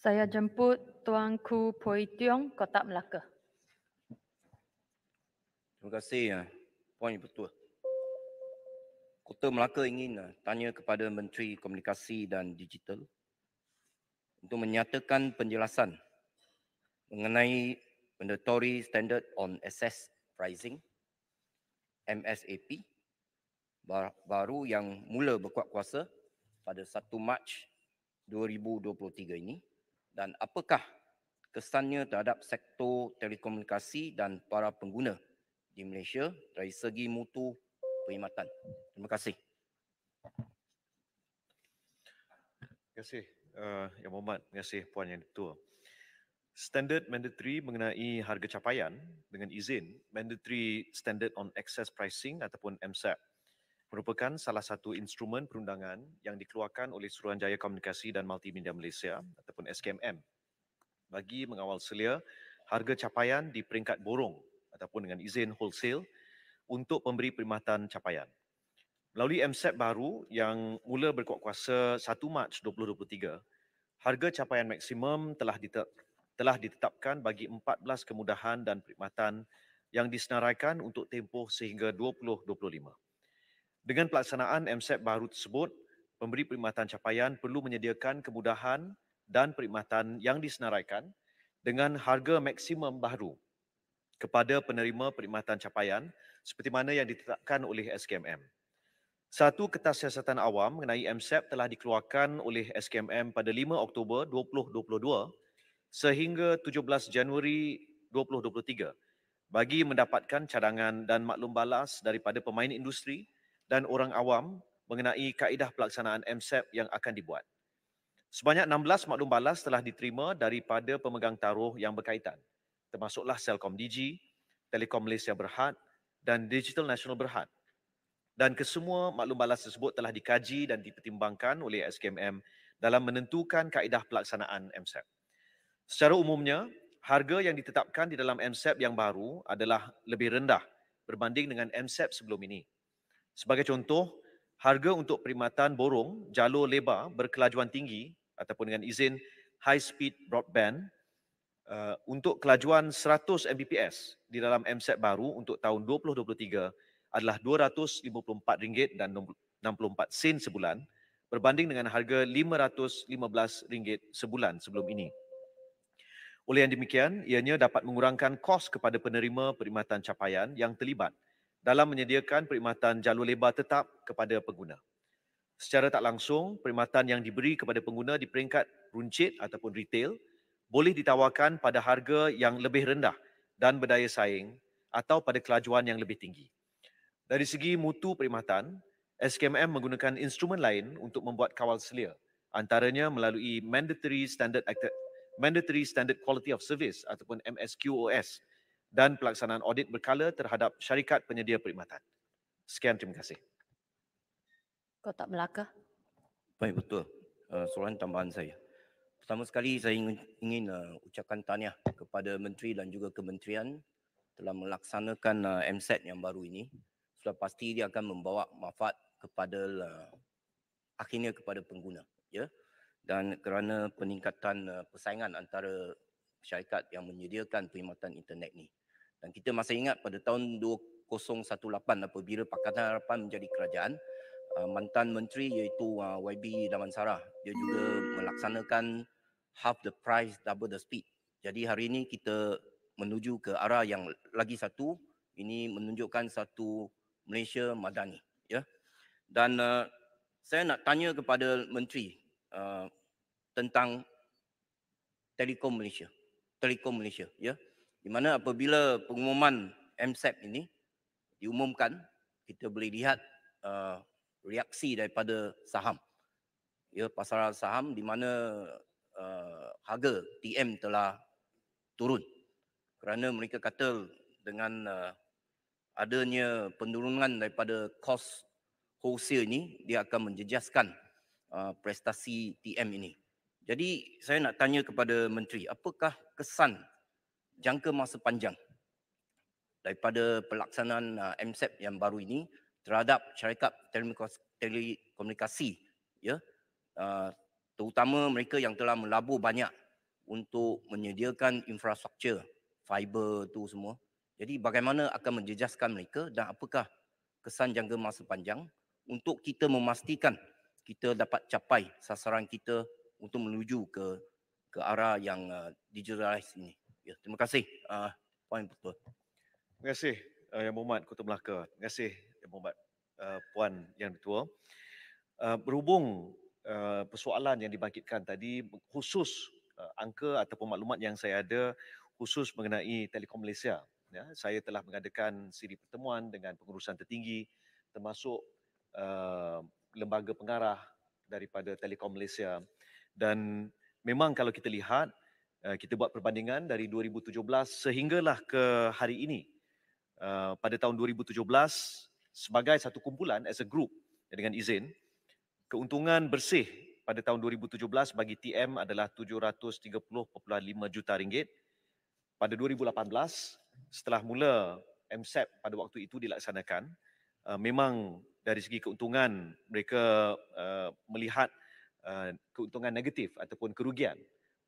Saya jemput Tuanku Pui Tiong, Kota Melaka. Terima kasih, eh, Puan Ibu Kota Melaka ingin eh, tanya kepada Menteri Komunikasi dan Digital untuk menyatakan penjelasan mengenai Mandatory Standard on Access Pricing, MSAP, baru yang mula berkuat kuasa pada 1 Mac 2023 ini dan apakah kesannya terhadap sektor telekomunikasi dan para pengguna di Malaysia dari segi mutu perkhidmatan. Terima kasih. Terima kasih uh, Yang Mohamad, terima kasih Puan Yang Ditua. Standard mandatory mengenai harga capaian dengan izin, mandatory standard on access pricing ataupun MSAP merupakan salah satu instrumen perundangan yang dikeluarkan oleh Suruhanjaya Komunikasi dan Multimedia Malaysia ataupun SKMM bagi mengawal selia harga capaian di peringkat borong ataupun dengan izin wholesale untuk pemberi perkhidmatan capaian. Melalui MSEP baru yang mula berkuat kuasa 1 Mac 2023, harga capaian maksimum telah telah ditetapkan bagi 14 kemudahan dan perkhidmatan yang disenaraikan untuk tempoh sehingga 2025. Dengan pelaksanaan MSEP baru tersebut, pemberi perkhidmatan capaian perlu menyediakan kemudahan dan perkhidmatan yang disenaraikan dengan harga maksimum baru kepada penerima perkhidmatan capaian seperti mana yang ditetapkan oleh SKMM. Satu kertas siasatan awam mengenai MSEP telah dikeluarkan oleh SKMM pada 5 Oktober 2022 sehingga 17 Januari 2023 bagi mendapatkan cadangan dan maklum balas daripada pemain industri dan orang awam mengenai kaedah pelaksanaan MSEP yang akan dibuat. Sebanyak 16 maklum balas telah diterima daripada pemegang taruh yang berkaitan, termasuklah Celcom Digi, Telekom Malaysia Berhad dan Digital National Berhad. Dan kesemua maklum balas tersebut telah dikaji dan dipertimbangkan oleh SKMM dalam menentukan kaedah pelaksanaan MSEP. Secara umumnya, harga yang ditetapkan di dalam MSEP yang baru adalah lebih rendah berbanding dengan MSEP sebelum ini. Sebagai contoh, harga untuk perkhidmatan borong jalur lebar berkelajuan tinggi ataupun dengan izin high speed broadband uh, untuk kelajuan 100 Mbps di dalam MSET baru untuk tahun 2023 adalah RM254 dan 64 sen sebulan berbanding dengan harga RM515 sebulan sebelum ini. Oleh yang demikian, ianya dapat mengurangkan kos kepada penerima perkhidmatan capaian yang terlibat dalam menyediakan perkhidmatan jalur lebar tetap kepada pengguna. Secara tak langsung, perkhidmatan yang diberi kepada pengguna di peringkat runcit ataupun retail boleh ditawarkan pada harga yang lebih rendah dan berdaya saing atau pada kelajuan yang lebih tinggi. Dari segi mutu perkhidmatan, SKMM menggunakan instrumen lain untuk membuat kawal selia antaranya melalui Mandatory Standard, Act- Mandatory Standard Quality of Service ataupun MSQOS dan pelaksanaan audit berkala terhadap syarikat penyedia perkhidmatan. Sekian terima kasih. Kau tak Melaka. Baik betul. Uh, soalan tambahan saya. Pertama sekali saya ingin, ingin uh, ucapkan tahniah kepada menteri dan juga kementerian telah melaksanakan uh, eh, MSET yang baru ini. Sudah pasti dia akan membawa manfaat kepada uh, akhirnya kepada pengguna, ya. Dan kerana peningkatan uh, persaingan antara syarikat yang menyediakan perkhidmatan internet ini. Dan kita masih ingat pada tahun 2018 apabila Pakatan Harapan menjadi kerajaan, uh, mantan menteri iaitu uh, YB Damansara, dia juga melaksanakan half the price, double the speed. Jadi hari ini kita menuju ke arah yang lagi satu, ini menunjukkan satu Malaysia madani. Ya. Dan uh, saya nak tanya kepada menteri uh, tentang Telekom Malaysia. Telekom Malaysia, ya. Yeah. Di mana apabila pengumuman MSAP ini diumumkan, kita boleh lihat uh, reaksi daripada saham. Ya, pasaran saham di mana uh, harga TM telah turun. Kerana mereka kata dengan uh, adanya penurunan daripada kos wholesale ini, dia akan menjejaskan uh, prestasi TM ini. Jadi saya nak tanya kepada Menteri, apakah kesan jangka masa panjang daripada pelaksanaan uh, MSAP e yang baru ini terhadap syarikat telekomunikasi ya uh, terutama mereka yang telah melabur banyak untuk menyediakan infrastruktur fiber tu semua jadi bagaimana akan menjejaskan mereka dan apakah kesan jangka masa panjang untuk kita memastikan kita dapat capai sasaran kita untuk menuju ke ke arah yang uh, digitalized ini Ya, terima kasih. Uh, ah, Puan Putua. Terima kasih uh, Yang Berhormat Kota Melaka. Terima kasih Yang Berhormat uh, Puan Yang Ketua. Uh, berhubung uh, persoalan yang dibangkitkan tadi khusus uh, angka ataupun maklumat yang saya ada khusus mengenai Telekom Malaysia. Ya, saya telah mengadakan siri pertemuan dengan pengurusan tertinggi termasuk uh, lembaga pengarah daripada Telekom Malaysia dan memang kalau kita lihat Eh, kita buat perbandingan dari 2017 sehinggalah ke hari ini uh, pada tahun 2017 sebagai satu kumpulan as a group dengan izin keuntungan bersih pada tahun 2017 bagi TM adalah 730.5 juta ringgit pada 2018 setelah mula MSEP pada waktu itu dilaksanakan uh, memang dari segi keuntungan mereka uh, melihat uh, keuntungan negatif ataupun kerugian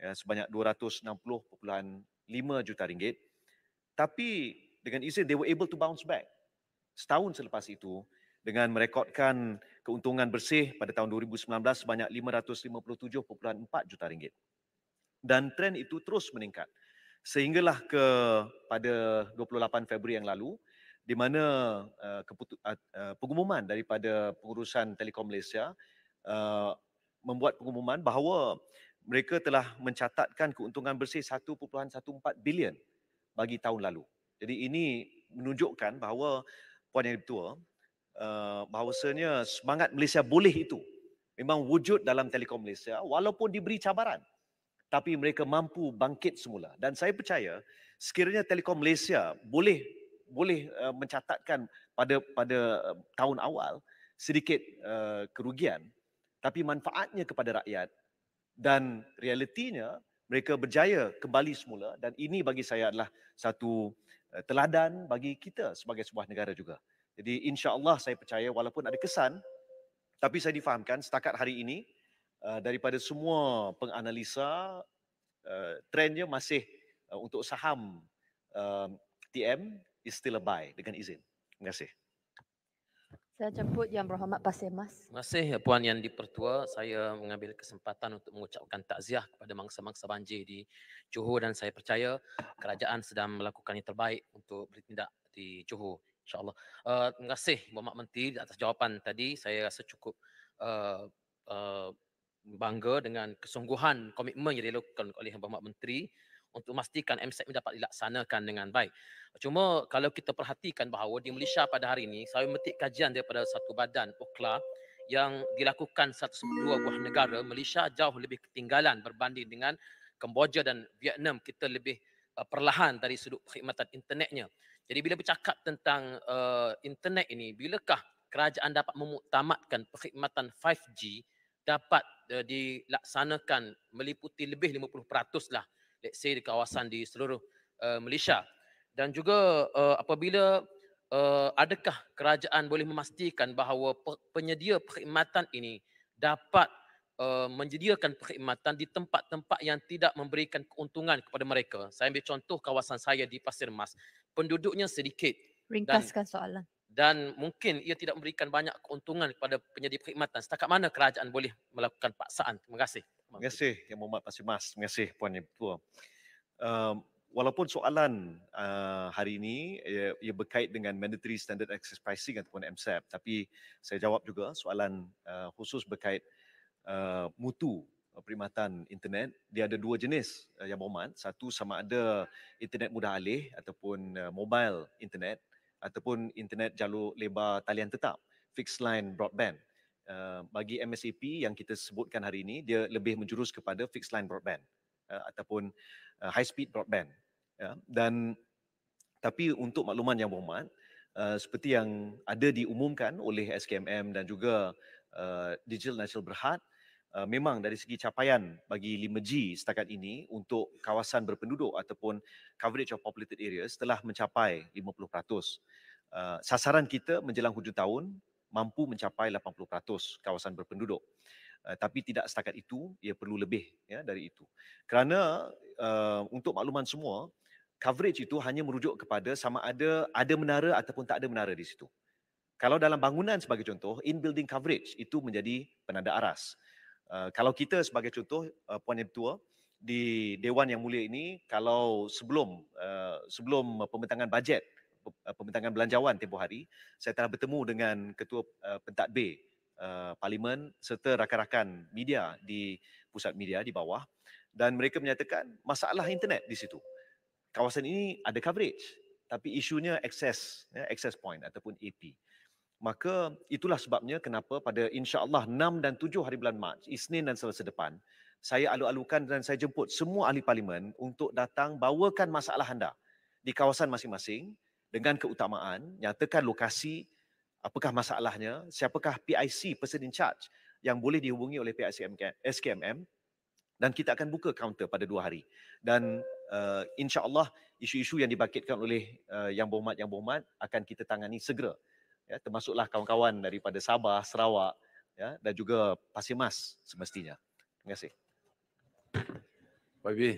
ya, sebanyak 260.5 juta ringgit. Tapi dengan izin, they were able to bounce back setahun selepas itu dengan merekodkan keuntungan bersih pada tahun 2019 sebanyak 557.4 juta ringgit. Dan tren itu terus meningkat. Sehinggalah ke pada 28 Februari yang lalu di mana uh, uh, pengumuman daripada pengurusan Telekom Malaysia uh, membuat pengumuman bahawa uh, mereka telah mencatatkan keuntungan bersih 1.14 bilion bagi tahun lalu. Jadi ini menunjukkan bahawa Puan Yang Tua, eh, bahawasanya semangat Malaysia boleh itu memang wujud dalam Telekom Malaysia walaupun diberi cabaran. Tapi mereka mampu bangkit semula. Dan saya percaya sekiranya Telekom Malaysia boleh boleh eh, mencatatkan pada pada eh, tahun awal sedikit kerugian tapi manfaatnya kepada rakyat dan realitinya mereka berjaya kembali semula dan ini bagi saya adalah satu eh, teladan bagi kita sebagai sebuah negara juga. Jadi insya-Allah saya percaya walaupun ada kesan tapi saya difahamkan setakat hari ini eh, daripada semua penganalisa eh, trendnya masih untuk saham TM is still a buy dengan izin. Terima kasih. Saya jemput Yang Berhormat Pasir Mas. Terima kasih ya Puan Yang Dipertua. Saya mengambil kesempatan untuk mengucapkan takziah kepada mangsa-mangsa banjir di Johor dan saya percaya kerajaan sedang melakukan yang terbaik untuk bertindak di Johor. InsyaAllah. Uh, terima kasih Bapak Menteri atas jawapan tadi. Saya rasa cukup uh, uh, bangga dengan kesungguhan komitmen yang dilakukan oleh Bapak Menteri untuk memastikan MSAP ini dapat dilaksanakan dengan baik. Cuma kalau kita perhatikan bahawa di Malaysia pada hari ini, saya metik kajian daripada satu badan UKLA yang dilakukan satu dua buah negara, Malaysia jauh lebih ketinggalan berbanding dengan Kemboja dan Vietnam. Kita lebih uh, perlahan dari sudut perkhidmatan internetnya. Jadi bila bercakap tentang uh, internet ini, bilakah kerajaan dapat memutamatkan perkhidmatan 5G dapat uh, dilaksanakan meliputi lebih 50% lah let's say di kawasan di seluruh uh, Malaysia dan juga uh, apabila uh, adakah kerajaan boleh memastikan bahawa penyedia perkhidmatan ini dapat uh, menyediakan perkhidmatan di tempat-tempat yang tidak memberikan keuntungan kepada mereka saya ambil contoh kawasan saya di Pasir Mas penduduknya sedikit ringkaskan dan, soalan dan mungkin ia tidak memberikan banyak keuntungan kepada penyedia perkhidmatan. Setakat mana kerajaan boleh melakukan paksaan? Terima kasih. Terima kasih Yang Muhammad Pasir Mas. Terima kasih Puan Yang Ketua. Uh, walaupun soalan uh, hari ini ia, ia berkait dengan Mandatory Standard Access Pricing ataupun MSAP, tapi saya jawab juga soalan uh, khusus berkait uh, mutu perkhidmatan internet, dia ada dua jenis uh, Yang Muhammad. Satu sama ada internet mudah alih ataupun uh, mobile internet ataupun internet jalur lebar talian tetap, fixed line broadband. Uh, bagi MSAP yang kita sebutkan hari ini, dia lebih menjurus kepada fixed line broadband uh, ataupun uh, high speed broadband. Ya. Dan tapi untuk makluman yang berhormat, uh, seperti yang ada diumumkan oleh SKMM dan juga uh, Digital National Berhad, uh, Eh, memang dari segi capaian bagi 5G setakat ini untuk kawasan berpenduduk ataupun coverage of populated areas telah mencapai 50%. Uh, eh, sasaran kita menjelang hujung tahun mampu mencapai 80% kawasan berpenduduk. Uh, tapi tidak setakat itu, ia perlu lebih ya dari itu. Kerana uh, untuk makluman semua, coverage itu hanya merujuk kepada sama ada ada menara ataupun tak ada menara di situ. Kalau dalam bangunan sebagai contoh, in building coverage itu menjadi penanda aras. Eh, kalau kita sebagai contoh uh, puan yang tua di dewan yang mulia ini kalau sebelum uh, sebelum pembentangan bajet pembentangan belanjawan tempoh hari saya telah bertemu dengan ketua uh, B uh, parlimen serta rakan-rakan media di pusat media di bawah dan mereka menyatakan masalah internet di situ kawasan ini ada coverage tapi isunya access ya, access point ataupun AP Maka itulah sebabnya kenapa pada insya-Allah 6 dan 7 hari bulan Mac, Isnin dan Selasa depan, saya alu-alukan dan saya jemput semua ahli parlimen untuk datang bawakan masalah anda di kawasan masing-masing dengan keutamaan, nyatakan lokasi, apakah masalahnya, siapakah PIC, person in charge yang boleh dihubungi oleh PIC SKMM dan kita akan buka kaunter pada dua hari. Dan uh, insya-Allah isu-isu yang dibakitkan oleh uh, yang berhormat yang berhormat akan kita tangani segera ya termasuklah kawan-kawan daripada Sabah, Sarawak ya dan juga Pasir Mas semestinya. Terima kasih. Baik.